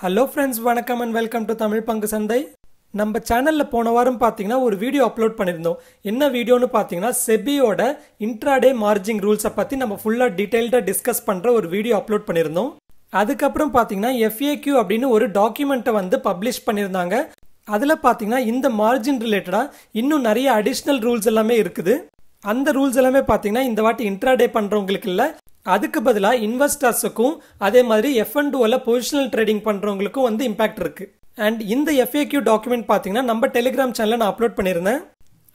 hello friends வணக்கம் and welcome to Tamil பங்கு சந்தை நம்ம சேனலில் போன வாரம் பார்த்தீங்கன்னா ஒரு வீடியோ அப்லோட் பண்ணியிருந்தோம் என்ன வீடியோன்னு பார்த்தீங்கன்னா செபியோட இன்ட்ராடே மார்ஜிங் ரூல்ஸை பற்றி நம்ம ஃபுல்லாக டீட்டெயில்டாக டிஸ்கஸ் பண்ணுற ஒரு வீடியோ அப்லோட் பண்ணியிருந்தோம் அதுக்கப்புறம் பார்த்தீங்கன்னா எஃப்ஏக்யூ அப்படின்னு ஒரு டாக்குமெண்ட்டை வந்து பப்ளிஷ் பண்ணியிருந்தாங்க அதில் பார்த்தீங்கன்னா இந்த மார்ஜின் ரிலேட்டடாக இன்னும் நிறைய அடிஷ்னல் ரூல்ஸ் எல்லாமே இருக்குது அந்த ரூல்ஸ் எல்லாமே பார்த்தீங்கன்னா இந்த வாட்டி இன்ட்ராடே பண்ணுறவங்களுக்கு இல்லை அதுக்கு பதிலாக இன்வெஸ்டர்ஸுக்கும் அதே மாதிரி எஃப் அண்ட் டூவில் பொசிஷனல் ட்ரேடிங் பண்ணுறவங்களுக்கும் வந்து இம்பாக்ட் இருக்குது அண்ட் இந்த எஃப்ஏக்யூ டாக்குமெண்ட் பார்த்தீங்கன்னா நம்ம டெலிகிராம் சேனலில் நான் அப்லோட் பண்ணியிருந்தேன்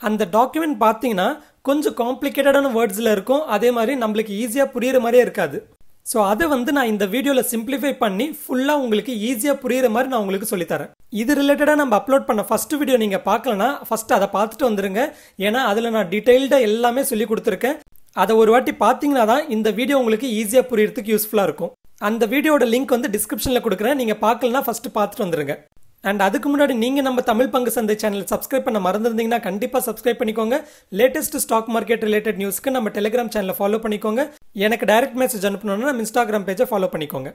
அந்த டாக்குமெண்ட் பார்த்தீங்கன்னா கொஞ்சம் காம்ப்ளிகேட்டடான வேர்ட்ஸில் இருக்கும் அதே மாதிரி நம்மளுக்கு ஈஸியாக புரியுற மாதிரியே இருக்காது ஸோ அதை வந்து நான் இந்த வீடியோவில் சிம்பிளிஃபை பண்ணி ஃபுல்லாக உங்களுக்கு ஈஸியாக புரியிற மாதிரி நான் உங்களுக்கு சொல்லித்தரேன் இது ரிலேட்டடாக நம்ம அப்லோட் பண்ண ஃபஸ்ட்டு வீடியோ நீங்கள் பார்க்கலனா ஃபஸ்ட்டு அதை பார்த்துட்டு வந்துடுங்க ஏன்னா அதில் நான் டீட்டெயில்டாக எல்லாமே சொல்லி கொடுத்துருக்கேன் அதை ஒரு வாட்டி பார்த்தீங்கன்னா தான் இந்த வீடியோ உங்களுக்கு ஈஸியாக புரியறதுக்கு யூஸ்ஃபுல்லாக இருக்கும் அந்த வீடியோட லிங்க் வந்து டிஸ்கிரிப்ஷனில் கொடுக்குறேன் நீங்கள் பார்க்கலனா ஃபஸ்ட்டு பார்த்துட்டு வந்துருங்க அண்ட் அதுக்கு முன்னாடி நீங்கள் நம்ம தமிழ் பங்கு சந்தை சேனல் சப்ஸ்கிரைப் பண்ண மறந்துருந்தீங்கன்னா கண்டிப்பாக சப்ஸ்கிரைப் பண்ணிக்கோங்க லேட்டஸ்ட் ஸ்டாக் மார்க்கெட் ரிலேட்டட் நியூஸ்க்கு நம்ம டெலிகிராம் சேனலை ஃபாலோ பண்ணிக்கோங்க எனக்கு டைரக்ட் மெசேஜ் அனுப்பணும்னா நம்ம இன்ஸ்டாகிராம் பேஜை ஃபாலோ பண்ணிக்கோங்க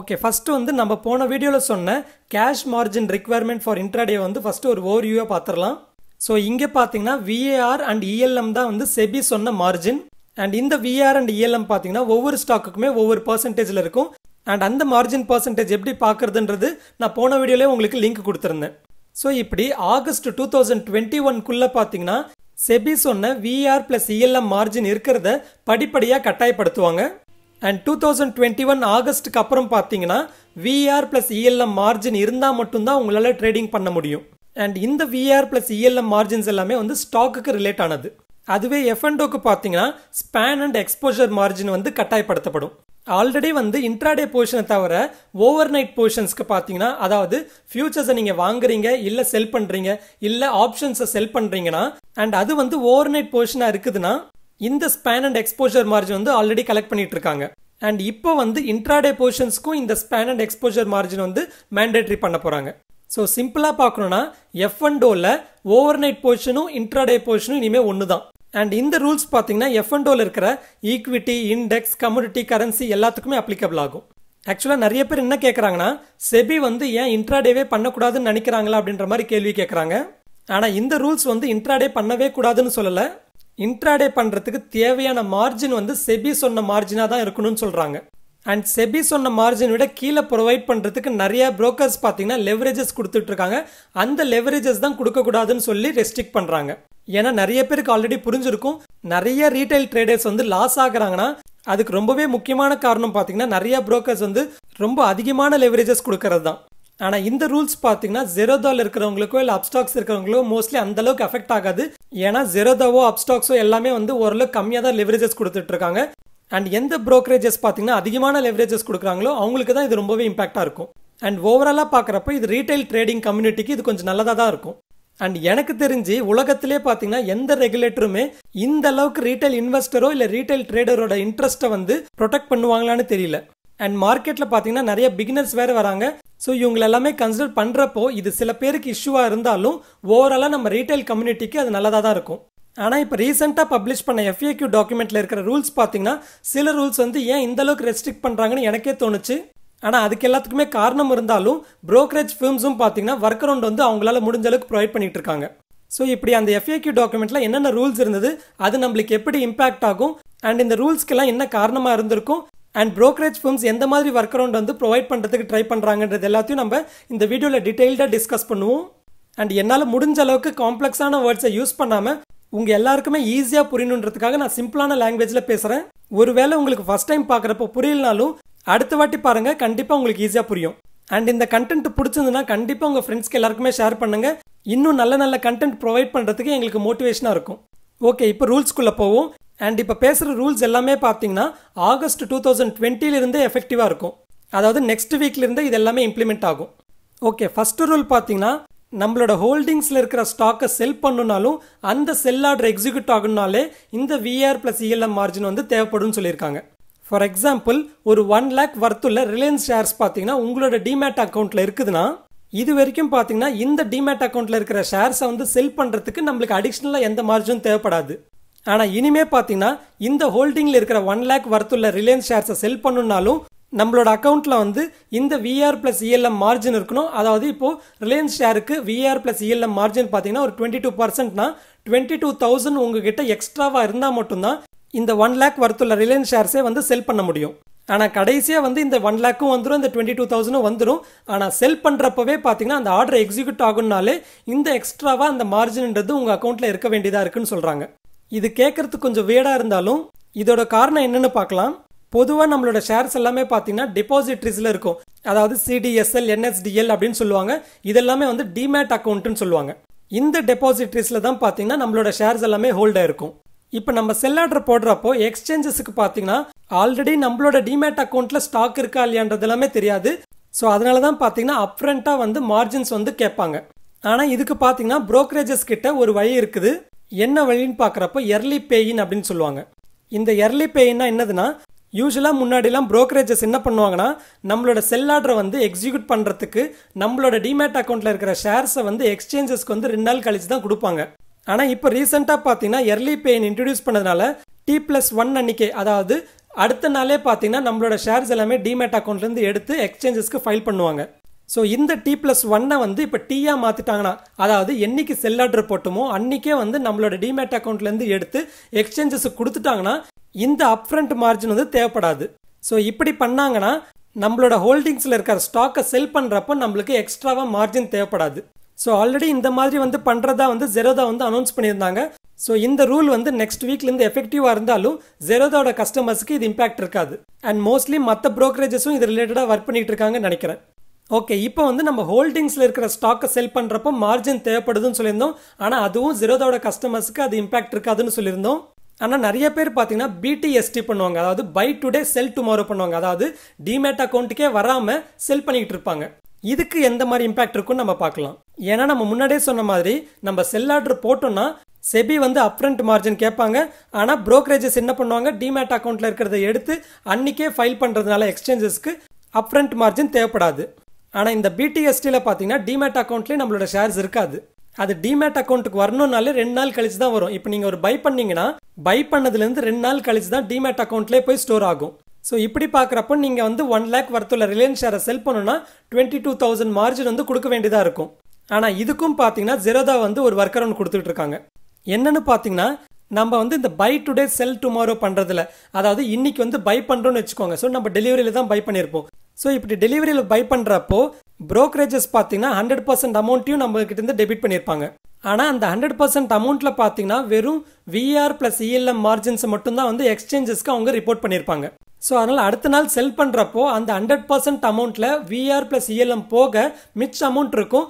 ஓகே ஃபஸ்ட்டு வந்து நம்ம போன வீடியோவில் சொன்ன cash margin requirement for intraday வந்து ஃபஸ்ட்டு ஒரு ஓவர்வியூவாக பார்த்துடலாம் ஸோ இங்கே பார்த்தீங்கன்னா விஏஆர் அண்ட் இஎல்எம் தான் வந்து செபி சொன்ன மார்ஜின் அண்ட் இந்த விஆர் அண்ட் இஎல்எம் பார்த்தீங்கன்னா ஒவ்வொரு ஸ்டாக்குக்குமே ஒவ்வொரு பர்சன்டேஜில் இருக்கும் அண்ட் அந்த மார்ஜின் பர்சன்டேஜ் எப்படி பார்க்குறதுன்றது நான் போன வீடியோலேயே உங்களுக்கு லிங்க் கொடுத்துருந்தேன் ஸோ இப்படி ஆகஸ்ட் டூ தௌசண்ட் டுவெண்ட்டி ஒன்குள்ளே பார்த்தீங்கன்னா செபி சொன்ன விஆர் பிளஸ் இஎல்எம் மார்ஜின் இருக்கிறத படிப்படியாக கட்டாயப்படுத்துவாங்க and two thousand twenty one ஆகஸ்ட்டுக்கு அப்புறம் பார்த்தீங்கன்னா விஆர் பிளஸ் இஎல்எம் மார்ஜின் இருந்தால் மட்டும்தான் உங்களால் ட்ரேடிங் பண்ண முடியும் அண்ட் இந்த விஆர் பிளஸ் இஎல்எம் மார்ஜின்ஸ் எல்லாமே வந்து ஸ்டாக்குக்கு ரிலேட் ஆனது அதுவே எஃப்என்டோக்கு பார்த்தீங்கன்னா ஸ்பேன் அண்ட் எக்ஸ்போஷர் மார்ஜின் வந்து கட்டாயப்படுத்தப்படும் ஆல்ரெடி வந்து இன்ட்ராடே போர்ஷனை தவிர ஓவர் நைட் போர்ஷன்ஸ்க்கு பார்த்தீங்கன்னா அதாவது ஃபியூச்சர்ஸை நீங்கள் வாங்குறீங்க இல்லை செல் பண்ணுறீங்க இல்லை ஆப்ஷன்ஸை செல் பண்ணுறீங்கன்னா அண்ட் அது வந்து ஓவர் நைட் போர்ஷனாக இருக்குதுன்னா இந்த ஸ்பேன் அண்ட் எக்ஸ்போஷர் மார்ஜின் வந்து ஆல்ரெடி கலெக்ட் பண்ணிட்டு இருக்காங்க அண்ட் இப்போ வந்து இன்ட்ராடே போர்ஷன்ஸ்க்கும் இந்த ஸ்பேன் அண்ட் எக்ஸ்போஷர் மார்ஜின் வந்து மேண்டேட்ரி பண்ண போகிறாங்க ஸோ சிம்பிளாக பார்க்கணுன்னா எஃப் அண்ட் டோவில் ஓவர் நைட் பொசிஷனும் இன்ட்ராடே பொசிஷனும் இனிமேல் ஒன்று தான் அண்ட் இந்த ரூல்ஸ் பார்த்தீங்கன்னா எஃப் அண்ட் டோவில் இருக்கிற ஈக்விட்டி இண்டெக்ஸ் கம்யூனிட்டி கரன்சி எல்லாத்துக்குமே அப்ளிகபிள் ஆகும் ஆக்சுவலாக நிறைய பேர் என்ன கேட்குறாங்கன்னா செபி வந்து ஏன் இன்ட்ராடேவே பண்ணக்கூடாதுன்னு நினைக்கிறாங்களா அப்படின்ற மாதிரி கேள்வி கேட்குறாங்க ஆனால் இந்த ரூல்ஸ் வந்து இன்ட்ராடே பண்ணவே கூடாதுன்னு சொல்லலை இன்ட்ராடே பண்ணுறதுக்கு தேவையான மார்ஜின் வந்து செபி சொன்ன மார்ஜினாக தான் இருக்கணும்னு சொல்கிறாங்க அண்ட் செபி சொன்ன மார்ஜின் விட கீழே ப்ரொவைட் பண்ணுறதுக்கு நிறைய ப்ரோக்கர்ஸ் பார்த்தீங்கன்னா லெவரேஜஸ் கொடுத்துட்ருக்காங்க அந்த லெவரேஜஸ் தான் கொடுக்கக்கூடாதுன்னு சொல்லி ரெஸ்ட்ரிக் பண்ணுறாங்க ஏன்னா நிறைய பேருக்கு ஆல்ரெடி புரிஞ்சிருக்கும் நிறைய ரீட்டைல் ட்ரேடர்ஸ் வந்து லாஸ் ஆகுறாங்கன்னா அதுக்கு ரொம்பவே முக்கியமான காரணம் பார்த்தீங்கன்னா நிறைய ப்ரோக்கர்ஸ் வந்து ரொம்ப அதிகமான லெவரேஜஸ் கொடுக்கறது தான் ஆனால் இந்த ரூல்ஸ் பார்த்தீங்கன்னா ஜெரோதாவில் இருக்கிறவங்களுக்கோ இல்லை அப்ஸ்டாக்ஸ் இருக்கிறவங்களோ மோஸ்ட்லி அந்த அளவுக்கு எஃபெக்ட் ஆகாது ஏன்னா ஜெரோதாவோ அப்ஸ்டாக்ஸோ எல்லாமே வந்து ஓரளவுக்கு கம்மியாக தான் லெவரேஜஸ் கொடுத்துட்டு இருக்காங்க அண்ட் எந்த ப்ரோக்கரேஜஸ் பார்த்தீங்கன்னா அதிகமான லெவரேஜஸ் கொடுக்குறாங்களோ அவங்களுக்கு தான் இது ரொம்பவே இம்பாக்டாக இருக்கும் அண்ட் ஓவராலாக பார்க்குறப்ப இது ரீட்டைல் ட்ரேடிங் கம்யூனிட்டிக்கு இது கொஞ்சம் நல்லதாக தான் இருக்கும் அண்ட் எனக்கு தெரிஞ்சு உலகத்திலே பார்த்தீங்கன்னா எந்த ரெகுலேட்டருமே இந்த அளவுக்கு ரீட்டைல் இன்வெஸ்டரோ இல்லை ரீட்டைல் ட்ரேடரோட இன்ட்ரெஸ்ட்டை வந்து ப்ரொடெக்ட் பண்ணுவாங்களான்னு தெரியல அண்ட் மார்க்கெட்டில் பார்த்தீங்கன்னா நிறைய பிகினர்ஸ் வேறு வராங்க ஸோ இவங்களை எல்லாமே கன்சிடர் பண்ணுறப்போ இது சில பேருக்கு இஷ்யூவாக இருந்தாலும் ஓவராலாக நம்ம ரீட்டைல் கம்யூனிட்டிக்கு அது நல்லதாக தான் இருக்கும் ஆனால் இப்போ ரீசெண்டாக பப்ளிஷ் பண்ண எஃப்ஏக்யூ டாக்குமெண்ட்டில் இருக்கிற ரூல்ஸ் பார்த்தீங்கன்னா சில ரூல்ஸ் வந்து ஏன் இந்த அளவுக்கு ரெஸ்ட்ரிக் பண்ணுறாங்கன்னு எனக்கே தோணுச்சு ஆனால் அதுக்கு எல்லாத்துக்குமே காரணம் இருந்தாலும் ப்ரோக்கரேஜ் ஃபிர்ம்ஸும் பார்த்தீங்கன்னா ஒர்க் அரௌண்ட் வந்து அவங்களால முடிஞ்ச அளவுக்கு ப்ரொவைட் பண்ணிட்டு இருக்காங்க ஸோ இப்படி அந்த எஃப்ஏக்யூ டாக்குமெண்ட்டில் என்னென்ன ரூல்ஸ் இருந்தது அது நம்மளுக்கு எப்படி இம்பாக்ட் ஆகும் அண்ட் இந்த ரூல்ஸ்க்கெல்லாம் என்ன காரணமாக இருந்திருக்கும் அண்ட் ப்ரோக்கரேஜ் ஃபிர்ம்ஸ் எந்த மாதிரி ஒர்க் அரௌண்ட் வந்து ப்ரொவைட் பண்ணுறதுக்கு ட்ரை பண்ணுறாங்கன்றது எல்லாத்தையும் நம்ம இந்த வீடியோவில் டீட்டெயில்டாக டிஸ்கஸ் பண்ணுவோம் அண்ட் என்னால் முடிஞ்ச அளவுக்கு காம்ப்ளெக்ஸான வேர்ட்ஸை யூஸ் பண்ணாமல் உங்கள் எல்லாருக்குமே ஈஸியாக புரியணுன்றதுக்காக நான் சிம்பிளான லாங்குவேஜில் பேசுகிறேன் ஒருவேளை உங்களுக்கு ஃபஸ்ட் டைம் பார்க்குறப்ப புரியலனாலும் அடுத்த வாட்டி பாருங்கள் கண்டிப்பாக உங்களுக்கு ஈஸியாக புரியும் அண்ட் இந்த கண்டென்ட் பிடிச்சதுன்னா கண்டிப்பாக உங்கள் ஃப்ரெண்ட்ஸ்க்கு எல்லாருக்குமே ஷேர் பண்ணுங்கள் இன்னும் நல்ல நல்ல கண்டென்ட் ப்ரொவைட் பண்ணுறதுக்கு எங்களுக்கு மோட்டிவேஷனாக இருக்கும் ஓகே இப்போ ரூல்ஸ்குள்ளே போவோம் அண்ட் இப்போ பேசுகிற ரூல்ஸ் எல்லாமே பார்த்தீங்கன்னா ஆகஸ்ட் டூ தௌசண்ட் டுவெண்ட்டிலிருந்தே எஃபெக்டிவாக இருக்கும் அதாவது நெக்ஸ்ட் வீக்லேருந்து இது எல்லாமே இம்ப்ளிமெண்ட் ஆகும் ஓகே ஃபஸ்ட்டு ரூல் பார்த்தீங்கன்னா நம்மளோட ஹோல்டிங்ஸில் இருக்கிற ஸ்டாக்கை செல் பண்ணுனாலும் அந்த செல் ஆர்டர் எக்ஸிக்யூட் ஆகுனாலே இந்த விஆர் பிளஸ் இஎல்எம் மார்ஜின் வந்து தேவைப்படும் சொல்லியிருக்காங்க ஃபார் எக்ஸாம்பிள் ஒரு ஒன் லேக் வர்த்துள்ள ரிலையன்ஸ் ஷேர்ஸ் பார்த்தீங்கன்னா உங்களோட டிமேட் அக்கௌண்ட்டில் இருக்குதுன்னா இது வரைக்கும் பார்த்தீங்கன்னா இந்த டிமேட் அக்கௌண்ட்டில் இருக்கிற ஷேர்ஸை வந்து செல் பண்ணுறதுக்கு நம்மளுக்கு அடிஷ்னலாக எந்த மார்ஜினும் தேவைப்படாது ஆனால் இனிமே பார்த்தீங்கன்னா இந்த ஹோல்டிங்கில் இருக்கிற ஒன் லேக் வர்த்துள்ள ரிலையன்ஸ் ஷேர்ஸை செல் பண்ணுனாலும் நம்மளோட அக்கௌண்ட்டில் வந்து இந்த விஆர் ப்ளஸ் இஎல்எம் மார்ஜின் இருக்கணும் அதாவது இப்போது ரிலையன்ஸ் ஷேருக்கு VAR plus ELM margin e பார்த்தீங்கன்னா ஒரு டுவெண்ட்டி டூ பர்சன்ட்னா டுவெண்ட்டி டூ தௌசண்ட் உங்ககிட்ட எக்ஸ்ட்ராவாக இருந்தால் மட்டும்தான் இந்த ஒன் லேக் வரத்துள்ள ரிலையன்ஸ் ஷேர்ஸே வந்து செல் பண்ண முடியும் ஆனால் கடைசியாக வந்து இந்த ஒன் லேக்கும் வந்துடும் இந்த டுவெண்ட்டி டூ தௌசண்டும் வந்துடும் ஆனால் செல் பண்ணுறப்பவே பார்த்தீங்கன்னா அந்த ஆர்டர் எக்ஸிக்யூட் ஆகும்னாலே இந்த எக்ஸ்ட்ராவாக அந்த மார்ஜின்ன்றது உங்கள் அக்கௌண்ட்டில் இருக்க வேண்டியதாக இருக்குன்னு சொல்கிறாங்க இது கேட்குறதுக்கு கொஞ்சம் வேடாக இருந்தாலும் இதோட காரணம் என்னென்னு பார்க்கலாம் பொதுவாக நம்மளோட ஷேர்ஸ் எல்லாமே பார்த்தீங்கன்னா டிபாசிட்ரிஸில் இருக்கும் அதாவது சிடிஎஸ்எல் என்எஸ்டிஎல் அப்படின்னு சொல்லுவாங்க இதெல்லாமே வந்து டிமேட் அக்கௌண்ட்டுன்னு சொல்லுவாங்க இந்த டெபாசிட்ரிஸில் தான் பார்த்தீங்கன்னா நம்மளோட ஷேர்ஸ் எல்லாமே ஹோல்டாக இருக்கும் இப்போ நம்ம செல் ஆர்டர் போடுறப்போ எக்ஸ்சேஞ்சஸுக்கு பார்த்தீங்கன்னா ஆல்ரெடி நம்மளோட டிமேட் அக்கௌண்ட்டில் ஸ்டாக் இருக்கா இல்லையான்றது எல்லாமே தெரியாது ஸோ அதனால தான் பார்த்தீங்கன்னா அப்ரண்ட்டாக வந்து மார்ஜின்ஸ் வந்து கேட்பாங்க ஆனால் இதுக்கு பார்த்தீங்கன்னா ப்ரோக்கரேஜஸ் கிட்ட ஒரு வழி இருக்குது என்ன வழின்னு பார்க்குறப்போ எர்லி பேயின் அப்படின்னு சொல்லுவாங்க இந்த எர்லி பேயின்னா என்னதுன்னா யூஸ்வலாக முன்னாடிலாம் ப்ரோக்கரேஜஸ் என்ன பண்ணுவாங்கன்னா நம்மளோட செல் ஆர்டரை வந்து எக்ஸிக்யூட் பண்ணுறதுக்கு நம்மளோட டிமேட் அக்கௌண்ட்டில் இருக்கிற ஷேர்ஸை வந்து எக்ஸ்சேஞ்சஸ்க்கு வந்து ரெண்டு நாள் கழிச்சு தான் கொடுப்பாங்க ஆனால் இப்போ ரீசெண்டாக பார்த்தீங்கன்னா எர்லி பெயின் இன்ட்ரடியூஸ் பண்ணதுனால டி ப்ளஸ் ஒன் அன்னைக்கே அதாவது அடுத்த நாளே பார்த்தீங்கன்னா நம்மளோட ஷேர்ஸ் எல்லாமே டிமேட் அக்கௌண்ட்லேருந்து எடுத்து எக்ஸ்சேஞ்சஸ்க்கு ஃபைல் பண்ணுவாங்க ஸோ இந்த டி ப்ளஸ் ஒன்னை வந்து இப்போ டீயாக மாற்றிட்டாங்கன்னா அதாவது என்னைக்கு செல் ஆர்டர் போட்டோமோ அன்றைக்கே வந்து நம்மளோட டிமேட் அக்கௌண்ட்லேருந்து எடுத்து எக்ஸ்சேஞ்சஸ் கொடுத்துட்டாங்கன்னா இந்த அப்ரண்ட் மார்ஜின் வந்து தேவைப்படாது ஸோ இப்படி பண்ணாங்கன்னா நம்மளோட ஹோல்டிங்ஸில் இருக்கிற ஸ்டாக்கை செல் பண்ணுறப்போ நம்மளுக்கு எக்ஸ்ட்ராவாக மார்ஜின் தேவைப்படாது ஸோ ஆல்ரெடி இந்த மாதிரி வந்து பண்ணுறதா வந்து ஜெரோதா வந்து அனௌன்ஸ் பண்ணியிருந்தாங்க ஸோ இந்த ரூல் வந்து நெக்ஸ்ட் வீக்லேருந்து எஃபெக்டிவாக இருந்தாலும் ஜெரோதாவோட கஸ்டமர்ஸ்க்கு இது இம்பாக்ட் இருக்காது அண்ட் மோஸ்ட்லி மற்ற ப்ரோக்கரேஜஸும் இது ரிலேட்டடாக ஒர்க் பண்ணிகிட்டு இருக்காங்கன்னு நினைக்கிறேன் ஓகே இப்போ வந்து நம்ம ஹோல்டிங்ஸில் இருக்கிற ஸ்டாக்கை செல் பண்ணுறப்போ மார்ஜின் தேவைப்படுதுன்னு சொல்லியிருந்தோம் ஆனால் அதுவும் ஜீரோதோட கஸ்டமர்ஸுக்கு அது இம்பாக்ட் இருக்காதுன்னு சொல்லியிருந்தோம் ஆனால் நிறைய பேர் பார்த்தீங்கன்னா பிடிஎஸ்டி பண்ணுவாங்க அதாவது பை டுடே செல் டுமாரோ பண்ணுவாங்க அதாவது டிமேட் அக்கௌண்ட்டுக்கே வராமல் செல் பண்ணிக்கிட்டு இருப்பாங்க இதுக்கு எந்த மாதிரி இம்பாக்ட் இருக்குன்னு நம்ம பார்க்கலாம் ஏன்னா நம்ம முன்னாடியே சொன்ன மாதிரி நம்ம செல் ஆர்டர் போட்டோம்னா செபி வந்து அப்ரண்ட் மார்ஜின் கேட்பாங்க ஆனால் ப்ரோக்கரேஜஸ் என்ன பண்ணுவாங்க டிமேட் அக்கௌண்ட்டில் இருக்கிறத எடுத்து அன்றைக்கே ஃபைல் பண்ணுறதுனால எக்ஸ்சேஞ்சஸ்க்கு அப்ரண்ட் மார்ஜின் தேவைப்படாது ஆனால் இந்த பிடிஎஸ்டியில் பார்த்தீங்கன்னா டிமேட் அக்கௌண்ட்லேயே நம்மளோட ஷேர்ஸ் இருக்காது அது டிமேட் அக்கௌண்ட்டுக்கு வரணும்னாலே ரெண்டு நாள் கழிச்சு தான் வரும் இப்போ நீங்கள் ஒரு பை பண்ணீங்கன்னா பை பண்ணதுலேருந்து ரெண்டு நாள் கழிச்சு தான் டிமேட் அக்கௌண்ட்லேயே போய் ஸ்டோர் ஆகும் ஸோ இப்படி பார்க்குறப்போ நீங்கள் வந்து ஒன் லேக் வரத்துள்ள ரிலையன்ஸ் ஷேரை செல் பண்ணணும்னா டுவெண்ட்டி டூ தௌசண்ட் மார்ஜின் வந்து கொடுக்க வேண்டியதாக இருக்கும் ஆனால் இதுக்கும் பார்த்தீங்கன்னா ஜெரோதா வந்து ஒரு ஒர்க்கர் ஒன்று கொடுத்துட்டு இருக்காங்க என்னன்னு பார்த்தீங்கன்னா நம்ம வந்து இந்த பை டுடே செல் டுமாரோ பண்ணுறதுல அதாவது இன்னைக்கு வந்து பை பண்ணுறோம்னு வச்சுக்கோங்க ஸோ நம்ம டெலிவரியில் தான் பை பண்ணியிருப்போம் ஸோ இப்படி டெலிவரியில் பை பண்ணுறப்போ ப்ரோக்கரேஜஸ் பார்த்தீங்கன்னா ஹண்ட்ரட் பர்சன்ட் அமௌண்ட்டையும் நம்ம இருந்து டெபிட் பண்ணியிருப்பாங்க ஆனால் அந்த ஹண்ட்ரட் பர்சன்ட் அமௌண்ட்டில் பார்த்தீங்கன்னா வெறும் விஆர் ப்ளஸ் இஎல்எம் மார்ஜின்ஸை மட்டும்தான் வந்து எக்ஸ்சேஞ்சஸ்க்கு அவங்க ரிப்போர்ட் பண்ணியிருப்பாங்க ஸோ அதனால் அடுத்த நாள் செல் பண்ணுறப்போ அந்த ஹண்ட்ரட் பர்சன்ட் அமௌண்ட்டில் விஆர் ப்ளஸ் இஎல்எம் போக மிச்ச அமௌண்ட் இருக்கும்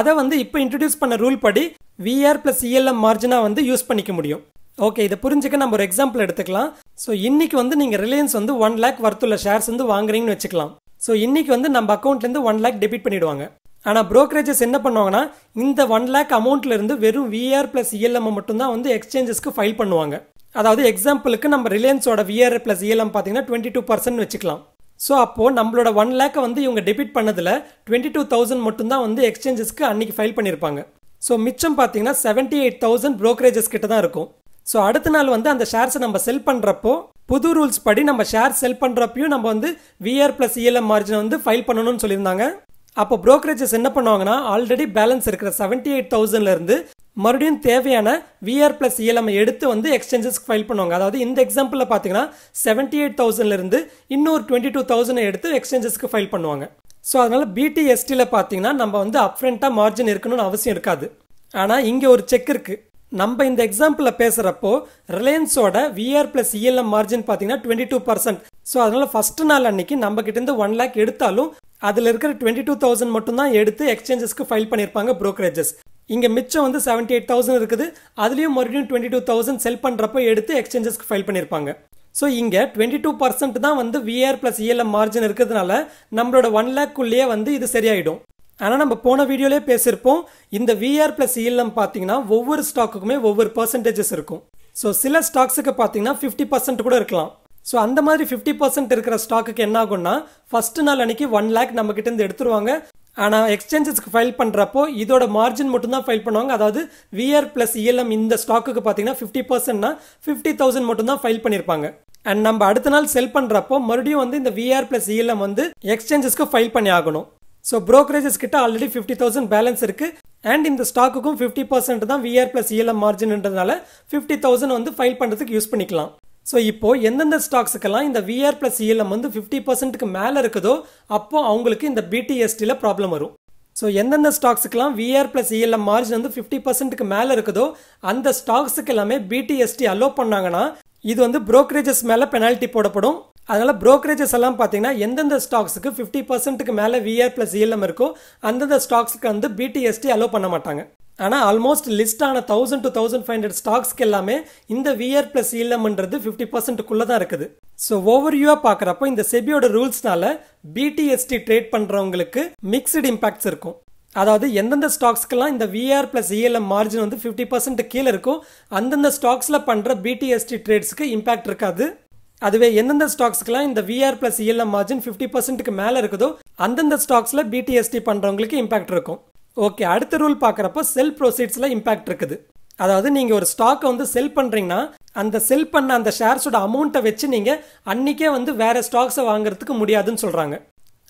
அதை வந்து இப்போ இன்ட்ரடியூஸ் பண்ண ரூல் படி விஆர் ப்ளஸ் இஎல்எம் மார்ஜினாக வந்து யூஸ் பண்ணிக்க முடியும் ஓகே இதை புரிஞ்சுக்க நம்ம ஒரு எக்ஸாம்பிள் எடுத்துக்கலாம் ஸோ இன்னைக்கு வந்து நீங்கள் ரிலையன்ஸ் வந்து ஒன் லேக் வர்த்துள்ள ஷேர்ஸ் வந்து வாங்குறீங்கன்னு வச்சுக்கலாம் ஸோ இன்றைக்கி வந்து நம்ம அக்கௌண்ட்லேருந்து ஒன் லேக் டெபிட் பண்ணிவிடுவாங்க ஆனால் ப்ரோக்கரேஜஸ் என்ன பண்ணுவாங்கன்னா இந்த ஒன் லேக் அமௌண்ட்லேருந்து வெறும் விஆர் ப்ளஸ் இஎல்எம் மட்டும்தான் வந்து எக்ஸ்சேஞ்சஸ்க்கு ஃபைல் பண்ணுவாங்க அதாவது எக்ஸாம்பிளுக்கு நம்ம ரிலையன்ஸோட விஆர் ப்ளஸ் இஎல்எம் பார்த்தீங்கன்னா டுவெண்ட்டி டூ பர்சன்ட் வச்சுக்கலாம் ஸோ அப்போது நம்மளோட ஒன் லேக்கை வந்து இவங்க டெபிட் பண்ணதில் டுவெண்ட்டி டூ தௌசண்ட் மட்டும்தான் வந்து எக்ஸ்சேஞ்சஸ்க்கு அன்றைக்கி ஃபைல் பண்ணியிருப்பாங்க ஸோ மிச்சம் பார்த்தீங்கன்னா செவன்ட்டி எயிட் தௌசண்ட் ப்ரோக்கரேஜஸ் கிட்ட தான் இருக்கும் ஸோ அடுத்த நாள் வந்து அந்த ஷேர்ஸை நம்ம செல் பண்ணுறப்போ புது ரூல்ஸ் படி நம்ம ஷேர் செல் பண்ணுறப்பையும் நம்ம வந்து விஆர் பிளஸ் இஎல்எம் மார்ஜினை வந்து ஃபைல் பண்ணணும்னு சொல்லியிருந்தாங்க அப்போ ப்ரோக்கரேஜஸ் என்ன பண்ணுவாங்கன்னா ஆல்ரெடி பேலன்ஸ் இருக்கிற செவன்ட்டி எயிட் தௌசண்ட்லேருந்து மறுபடியும் தேவையான விஆர் பிளஸ் இஎல்எம் எடுத்து வந்து எக்ஸ்சேஞ்சஸ்க்கு ஃபைல் பண்ணுவாங்க அதாவது இந்த எக்ஸாம்பிளில் பார்த்தீங்கன்னா செவன்ட்டி எயிட் தௌசண்ட்லேருந்து இன்னொரு டுவெண்ட்டி டூ தௌசண்ட் எடுத்து எக்ஸ்சேஞ்சஸ்க்கு ஃபைல் பண்ணுவாங்க ஸோ அதனால் பிடிஎஸ்டியில் பார்த்தீங்கன்னா நம்ம வந்து அப்ரண்ட்டாக மார்ஜின் இருக்கணும்னு அவசியம் இருக்காது ஆனால் இங்கே ஒரு செக் இருக்குது நம்ம இந்த எக்ஸாம்பிளில் பேசுகிறப்போ ரிலையன்ஸோட விஆர் பிளஸ் இஎல்எம் மார்ஜின் பார்த்தீங்கன்னா டுவெண்ட்டி டூ பர்சன்ட் ஸோ அதனால் ஃபர்ஸ்ட் நாள் அன்னைக்கு நம்ம கிட்டேருந்து ஒன் லேக் எடுத்தாலும் அதில் இருக்கிற டுவெண்ட்டி டூ தௌசண்ட் மட்டும் தான் எடுத்து எக்ஸ்சேஞ்சஸ்க்கு ஃபைல் பண்ணியிருப்பாங்க ப்ரோக்கரேஜஸ் இங்கே மிச்சம் வந்து செவன்ட்டி எயிட் தௌசண்ட் இருக்குது அதுலேயும் மறுபடியும் டுவெண்ட்டி டூ தௌசண்ட் செல் பண்ணுறப்போ எடுத்து எக்ஸ்சேஞ்சஸ்க்கு ஃபைல் பண்ணியிருப்பாங்க ஸோ இங்கே டுவெண்ட்டி டூ பர்சன்ட் தான் வந்து விஆர் பிளஸ் இஎல்எம் மார்ஜின் இருக்கிறதுனால நம்மளோட ஒன் லேக்குள்ளேயே வந்து இது சரியாயிடும் ஆனால் நம்ம போன வீடியோலேயே பேசியிருப்போம் இந்த விஆர் ப்ளஸ் இஎல்எம் e பார்த்தீங்கன்னா ஒவ்வொரு ஸ்டாக்குக்குமே ஒவ்வொரு பர்சன்டேஜஸ் இருக்கும் ஸோ சில ஸ்டாக்ஸுக்கு பார்த்தீங்கன்னா ஃபிஃப்டி பர்சன்ட் கூட இருக்கலாம் ஸோ அந்த மாதிரி ஃபிஃப்டி பர்சன்ட் இருக்கிற ஸ்டாக்குக்கு என்ன ஆகும்னா ஃபர்ஸ்ட் நாள் அன்னைக்கு ஒன் லேக் நம்ம கிட்டேருந்து எடுத்துருவாங்க ஆனால் எக்ஸ்சேஞ்சஸ்க்கு ஃபைல் பண்ணுறப்போ இதோட மார்ஜின் மட்டும்தான் ஃபைல் பண்ணுவாங்க அதாவது விஆர் ப்ளஸ் இஎல்எம் இந்த ஸ்டாக்குக்கு பார்த்தீங்கன்னா ஃபிஃப்டி பர்சன்ட்னா ஃபிஃப்டி தௌசண்ட் மட்டும்தான் ஃபைல் பண்ணியிருப்பாங்க அண்ட் நம்ம அடுத்த நாள் செல் பண்ணுறப்போ மறுபடியும் வந்து இந்த விஆர் ப்ளஸ் இஎல்எம் வந்து எக்ஸ்சேஞ்சஸ்க்கு ஃபைல் பண்ணி ஆகணும் ஸோ ப்ரோக்கரேஜஸ் கிட்ட ஆல்ரெடி ஃபிஃப்டி தௌசண்ட் பேலன்ஸ் இருக்குது அண்ட் இந்த ஸ்டாக்குக்கும் ஃபிஃப்டி பர்சன்ட் தான் விஆர் பிளஸ் இஎல்எம் மார்ஜின்ன்றதுனால ஃபிஃப்டி தௌசண்ட் வந்து ஃபைல் பண்ணுறதுக்கு யூஸ் பண்ணிக்கலாம் ஸோ இப்போ எந்தெந்த ஸ்டாக்ஸுக்கெல்லாம் இந்த விஆர் பிளஸ் இஎல்எம் வந்து ஃபிஃப்டி பர்சன்ட்டுக்கு மேலே இருக்குதோ அப்போ அவங்களுக்கு இந்த பிடிஎஸ்டியில் ப்ராப்ளம் வரும் ஸோ எந்தெந்த ஸ்டாக்ஸுக்கெல்லாம் விஆர் பிளஸ் இஎல்எம் மார்ஜின் வந்து ஃபிஃப்டி பர்சன்ட்டுக்கு மேலே இருக்குதோ அந்த ஸ்டாக்ஸுக்கு எல்லாமே பிடிஎஸ்டி அலோவ் பண்ணாங்கன்னா இது வந்து ப்ரோக்கரேஜஸ் மேலே பெனால்ட்டி போடப்படும் அதனால் ப்ரோக்கரேஜஸ் எல்லாம் பார்த்தீங்கன்னா எந்தெந்த ஸ்டாக்ஸுக்கு ஃபிஃப்டி பர்சன்ட்டுக்கு மேலே விஆர் ப்ளஸ் இஎல்எம் இருக்கோ அந்தந்த ஸ்டாக்ஸுக்கு வந்து பிடிஎஸ்டி அலோவ் பண்ண மாட்டாங்க ஆனால் ஆல்மோஸ்ட் லிஸ்ட் ஆன thousand to thousand five hundred ஸ்டாக்ஸ்க்கு எல்லாமே இந்த விஆர் ப்ளஸ் இஎல்எம்ன்றது ஃபிஃப்டி பர்சன்ட்டுக்குள்ளே தான் இருக்குது ஸோ ஓவர்வியூவாக பார்க்குறப்போ இந்த செபியோட ரூல்ஸ்னால பிடிஎஸ்டி ட்ரேட் பண்ணுறவங்களுக்கு மிக்சடு இம்பாக்ட்ஸ் இருக்கும் அதாவது எந்தெந்த ஸ்டாக்ஸ்க்கெல்லாம் இந்த விஆர் ப்ளஸ் இஎல்எம் மார்ஜின் வந்து ஃபிஃப்டி பர்சன்ட் கீழே இருக்கும் அந்தந்த ஸ்டாக்ஸில் பண்ணுற பிடிஎஸ்டி ட்ரேட்ஸ்க்கு இம்பாக்ட் இருக்காது அதுவே எந்தெந்த ஸ்டாக்ஸ்க்குலாம் இந்த VAR plus ELM margin fifty பர்சன்ட்டுக்கு மேலே இருக்குதோ அந்தந்த ஸ்டாக்ஸில் பிடிஎஸ்டி பண்ணுறவங்களுக்கு இம்பாக்ட் இருக்கும் ஓகே அடுத்த ரூல் பார்க்குறப்போ செல் ப்ரொசீட்ஸில் இம்பாக்ட் இருக்குது அதாவது நீங்கள் ஒரு ஸ்டாக்கை வந்து செல் பண்ணுறீங்கன்னா அந்த செல் பண்ண அந்த ஷேர்ஸோட அமௌண்ட்டை வச்சு நீங்கள் அன்றைக்கே வந்து வேறு ஸ்டாக்ஸை வாங்குறதுக்கு முடியாதுன்னு சொல்கிறாங்க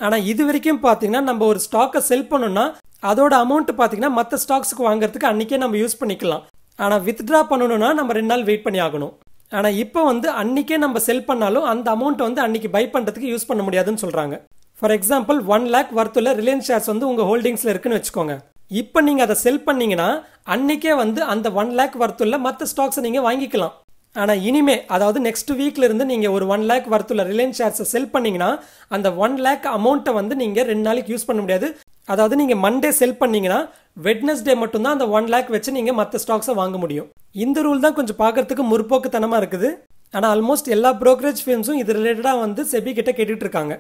ஆனால் இது வரைக்கும் பார்த்தீங்கன்னா நம்ம ஒரு ஸ்டாக்கை செல் பண்ணணும்னா அதோட அமௌண்ட் பார்த்தீங்கன்னா மற்ற ஸ்டாக்ஸுக்கு வாங்குறதுக்கு அன்றைக்கே நம்ம யூஸ் பண்ணிக்கலாம் ஆனால் வித்ட்ரா பண்ணணும்னா நம்ம ரெண்டு நாள் வெயிட் பண்ணி ஆகணும் ஆனால் இப்போ வந்து அன்றைக்கே நம்ம செல் பண்ணாலும் அந்த அமௌண்ட் வந்து அன்றைக்கி பை பண்ணுறதுக்கு யூஸ் பண்ண முடியாதுன்னு சொல்கிறாங்க ஃபார் எக்ஸாம்பிள் ஒன் லேக் வர்த்துள்ள ரிலையன்ஸ் ஷேர்ஸ் வந்து உங்கள் ஹோல்டிங்ஸில் இருக்குன்னு வச்சுக்கோங்க இப்போ நீங்கள் அதை செல் பண்ணீங்கன்னா அன்றைக்கே வந்து அந்த ஒன் லேக் வர்த்துள்ள மற்ற ஸ்டாக்ஸை நீங்கள் வாங்கிக்கலாம் ஆனால் இனிமே அதாவது நெக்ஸ்ட் வீக்ல இருந்து நீங்கள் ஒரு ஒன் லேக் வர்த்துள்ள ரிலையன்ஸ் ஷேர்ஸை செல் பண்ணீங்கன்னா அந்த ஒன் லேக் அமௌண்ட்டை வந்து நீங்கள் ரெண்டு நாளைக்கு யூஸ் பண்ண முடியாது அதாவது நீங்கள் மண்டே செல் பண்ணீங்கன்னா வெட்னஸ்டே மட்டும்தான் அந்த ஒன் லேக் வச்சு நீங்கள் மற்ற ஸ்டாக்ஸை வாங்க முடியும் இந்த ரூல் தான் கொஞ்சம் பார்க்கறதுக்கு முற்போக்குத்தனமாக இருக்குது ஆனால் ஆல்மோஸ்ட் எல்லா ப்ரோக்கரேஜ் ஃபீல்ஸும் இது ரிலேட்டடாக வந்து செபி கிட்ட கேட்டுட்டு இருக்காங்க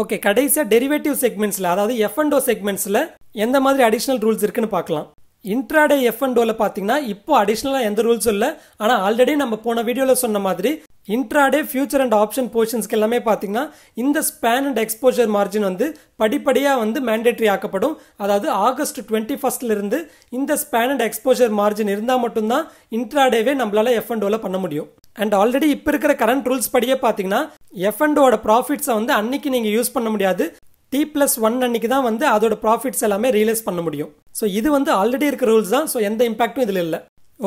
ஓகே கடைசியாக டெரிவேட்டிவ் செக்மெண்ட்ஸில் அதாவது எஃப் அண்ட் ஓ செக்மெண்ட்ஸில் எந்த மாதிரி அடிஷ்னல் ரூல்ஸ் இருக்குன்னு பார்க்கலாம் இன்ட்ராடே எஃப் அண்ட் டோவில் பார்த்தீங்கன்னா இப்போ அடிஷ்னலாக எந்த ரூல்ஸும் இல்லை ஆனால் ஆல்ரெடி நம்ம போன வீடியோவில் சொன்ன மாதிரி இன்ட்ராடே ஃபியூச்சர் அண்ட் ஆப்ஷன் போர்ஷன்ஸ்க்கு எல்லாமே பார்த்தீங்கன்னா இந்த ஸ்பேன் அண்ட் எக்ஸ்போஜர் மார்ஜின் வந்து படிப்படியாக வந்து மேண்டேட்ரி ஆக்கப்படும் அதாவது ஆகஸ்ட் டுவெண்ட்டி ஃபஸ்ட்லேருந்து இந்த ஸ்பேன் அண்ட் எக்ஸ்போஜர் மார்ஜின் இருந்தால் மட்டும்தான் இன்ட்ராடேவே நம்மளால் எஃப் அண்ட் ஓவில் பண்ண முடியும் அண்ட் ஆல்ரெடி இப்போ இருக்கிற கரண்ட் ரூல்ஸ் படியே பார்த்தீங்கன்னா எஃப் அண்டோட ப்ராஃபிட்ஸை வந்து அன்னைக்கு நீங்கள் யூஸ் பண்ண முடியாது டி ப்ளஸ் ஒன் அன்னைக்கு தான் வந்து அதோட ப்ராஃபிட்ஸ் எல்லாமே ரியலைஸ் பண்ண முடியும் ஸோ இது வந்து ஆல்ரெடி இருக்க ரூல்ஸ் தான் ஸோ எந்த இம்பாக்டும் இதில் இல்லை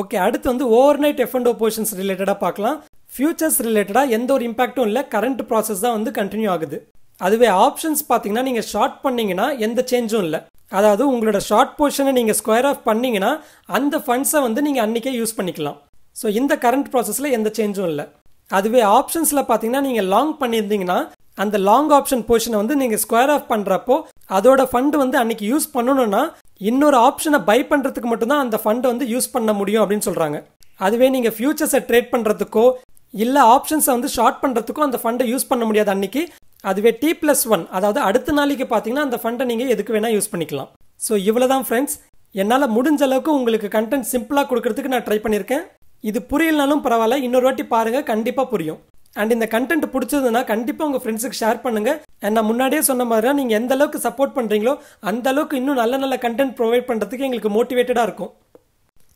ஓகே அடுத்து வந்து overnight F and portions ரிலேட்டடாக பார்க்கலாம் ஃபியூச்சர்ஸ் ரிலேட்டடாக எந்த ஒரு இம்பாக்டும் இல்லை கரண்ட் ப்ராசஸ் தான் வந்து கண்டினியூ ஆகுது அதுவே ஆப்ஷன்ஸ் பார்த்தீங்கன்னா நீங்கள் ஷார்ட் பண்ணிங்கன்னா எந்த சேஞ்சும் இல்லை அதாவது உங்களோட ஷார்ட் போர்ஷனை நீங்கள் ஸ்கொயர் ஆஃப் பண்ணிங்கன்னா அந்த ஃபண்ட்ஸை வந்து நீங்கள் அன்றைக்கே யூஸ் பண்ணிக்கலாம் ஸோ இந்த கரண்ட் ப்ராசஸில் எந்த சேஞ்சும் இல்லை அதுவே ஆப்ஷன்ஸில் பார்த்தீங்கன்னா நீங்கள் லாங் பண்ணியிருந்தீங்கன்னா அந்த லாங் ஆப்ஷன் போர்ஷனை வந்து நீங்கள் ஸ்கொயர் ஆஃப் பண்ணுறப்போ அதோட ஃபண்ட் வந்து அன்னைக்கு யூஸ் பண்ணணும்னா இன்னொரு ஆப்ஷனை பை பண்ணுறதுக்கு மட்டும்தான் அந்த ஃபண்டை வந்து யூஸ் பண்ண முடியும் அப்படின்னு சொல்கிறாங்க அதுவே நீங்கள் ஃபியூச்சர்ஸை ட்ரேட் பண்ணுறதுக்கோ இல்லை ஆப்ஷன்ஸை வந்து ஷார்ட் பண்ணுறதுக்கோ அந்த ஃபண்டை யூஸ் பண்ண முடியாது அன்னைக்கு அதுவே டி ப்ளஸ் ஒன் அதாவது அடுத்த நாளைக்கு பார்த்தீங்கன்னா அந்த ஃபண்டை நீங்கள் எதுக்கு வேணால் யூஸ் பண்ணிக்கலாம் ஸோ இவ்வளோ தான் ஃப்ரெண்ட்ஸ் என்னால் முடிஞ்ச அளவுக்கு உங்களுக்கு கண்டென்ட் சிம்பிளாக கொடுக்கறதுக்கு நான் ட்ரை பண்ணியிருக்கேன் இது புரியலனாலும் பரவாயில்ல இன்னொரு வாட்டி பாருங்கள் கண்டிப்பாக புரியும் அண்ட் இந்த கண்டென்ட் பிடிச்சதுன்னா கண்டிப்பாக உங்கள் ஃப்ரெண்ட்ஸுக்கு ஷேர் பண்ணுங்க அண்ட் நான் முன்னாடியே சொன்ன மாதிரி தான் நீங்கள் எந்த அளவுக்கு சப்போர்ட் பண்ணுறீங்களோ அந்த அளவுக்கு இன்னும் நல்ல நல்ல கண்டென்ட் ப்ரொவைட் பண்ணுறதுக்கு எங்களுக்கு மோட்டிவேட்டடாக இருக்கும்